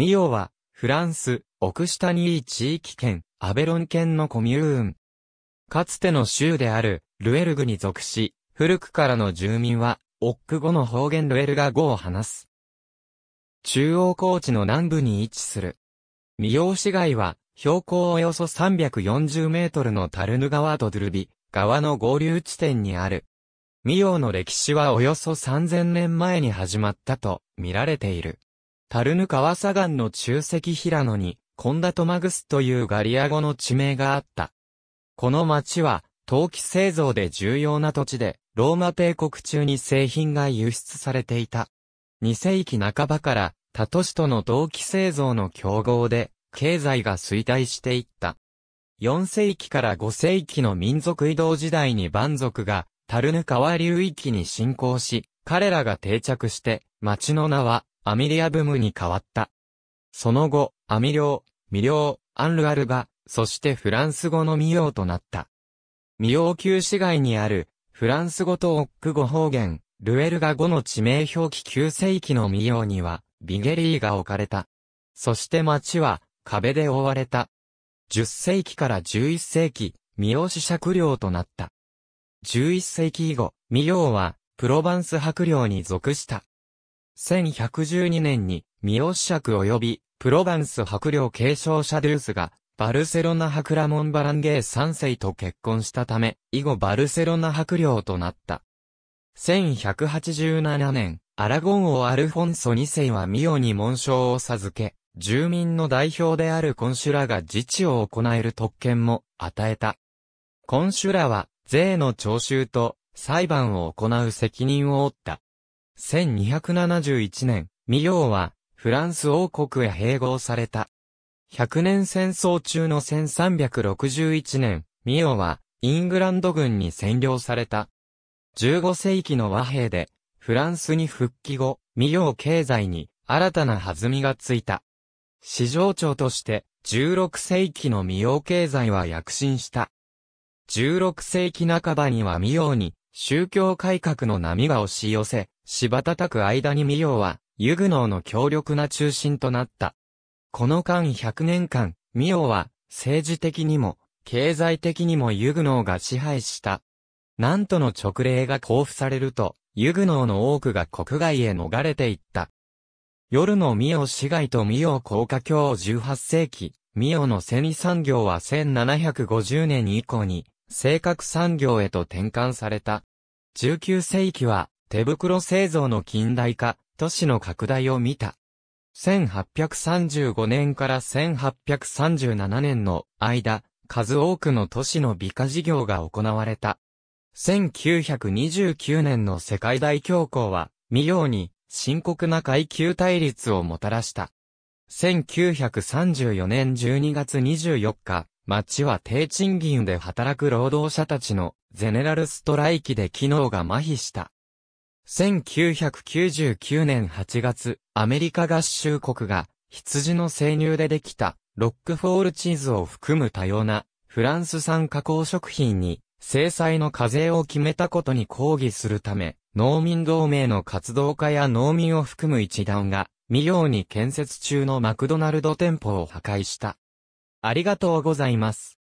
ミオは、フランス、オクシタニー地域圏、アベロン県のコミューン。かつての州である、ルエルグに属し、古くからの住民は、オック語の方言ルエルガ語を話す。中央高地の南部に位置する。ミオ市街は、標高およそ340メートルのタルヌ川とドゥルビ、川の合流地点にある。ミオの歴史はおよそ3000年前に始まったと見られている。タルヌ川砂岩の中石平野に、コンダトマグスというガリア語の地名があった。この町は、陶器製造で重要な土地で、ローマ帝国中に製品が輸出されていた。2世紀半ばから、他都市との陶器製造の競合で、経済が衰退していった。4世紀から5世紀の民族移動時代に蛮族が、タルヌ川流域に侵攻し、彼らが定着して、町の名は、アミリアブムに変わった。その後、アミリョウ、ミリョウ、アンルアルバ、そしてフランス語のミヨウとなった。ミヨウ旧市街にある、フランス語とオック語方言、ルエルガ語の地名表記9世紀のミヨウには、ビゲリーが置かれた。そして町は、壁で覆われた。10世紀から11世紀、ミヨウ市釈領となった。11世紀以後、ミヨウは、プロヴァンス伯領に属した。1112年に、三好爵及び、プロヴァンス伯領継承者デュースが、バルセロナ伯ラモン・バランゲー3世と結婚したため、以後バルセロナ伯領となった。1187年、アラゴン王アルフォンソ2世はミオに紋章を授け、住民の代表であるコンシュラが自治を行える特権も与えた。コンシュラは、税の徴収と裁判を行う責任を負った。1271年、ミヨーは、フランス王国へ併合された。100年戦争中の1361年、ミヨーは、イングランド軍に占領された。15世紀の和平で、フランスに復帰後、ミヨー経済に、新たな弾みがついた。市場長として、16世紀のミヨー経済は躍進した。16世紀半ばにはミヨーに宗教改革の波が押し寄せ、柴叩く間に美容は、ユグノーの強力な中心となった。この間100年間、ミオは政治的にも経済的にもユグノーが支配した。なんとの直令が交付されると、ユグノーの多くが国外へ逃れていった。夜のミオ市街とミオ高架橋18世紀、ミオの繊維産業は1750年以降に性格産業へと転換された。19世紀は手袋製造の近代化、都市の拡大を見た。1835年から1837年の間、数多くの都市の美化事業が行われた。1929年の世界大恐慌は、未要に深刻な階級対立をもたらした。1934年12月24日、町は低賃金で働く労働者たちのゼネラルストライキで機能が麻痺した。1999年8月、アメリカ合衆国が羊の生乳でできたロックフォールチーズを含む多様なフランス産加工食品に制裁の課税を決めたことに抗議するため、農民同盟の活動家や農民を含む一団が、未用に建設中のマクドナルド店舗を破壊した。ありがとうございます。